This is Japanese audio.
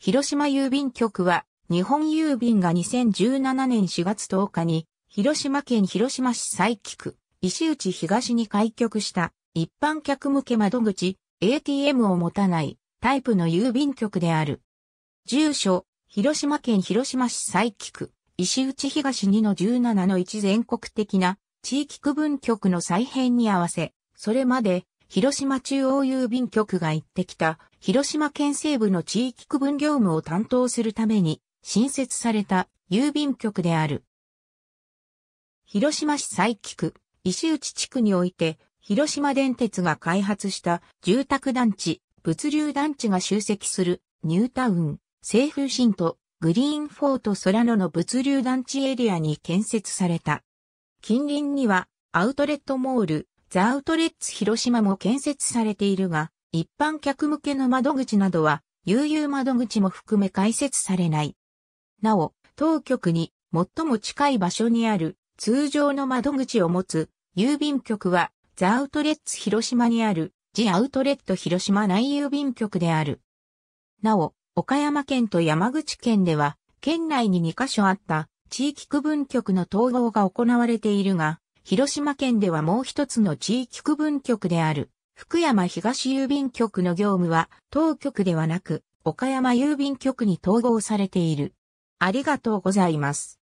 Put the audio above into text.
広島郵便局は、日本郵便が2017年4月10日に、広島県広島市佐伯区、石内東に開局した、一般客向け窓口、ATM を持たない、タイプの郵便局である。住所、広島県広島市佐伯区、石内東2-17-1全国的な地域区分局の再編に合わせ、それまで広島中央郵便局が行ってきた、広島県西部の地域区分業務を担当するために、新設された郵便局である。広島市佐伯区、石内地区において、広島電鉄が開発した住宅団地、物流団地が集積するニュータウン、西風新都、グリーンフォート空野の物流団地エリアに建設された。近隣にはアウトレットモール、ザ・アウトレッツ広島も建設されているが、一般客向けの窓口などは、悠々窓口も含め開設されない。なお、当局に最も近い場所にある通常の窓口を持つ郵便局は、ザ・アウトレッツ広島にある、ジ・アウトレット広島内郵便局である。なお、岡山県と山口県では、県内に2カ所あった地域区分局の統合が行われているが、広島県ではもう一つの地域区分局である、福山東郵便局の業務は、当局ではなく、岡山郵便局に統合されている。ありがとうございます。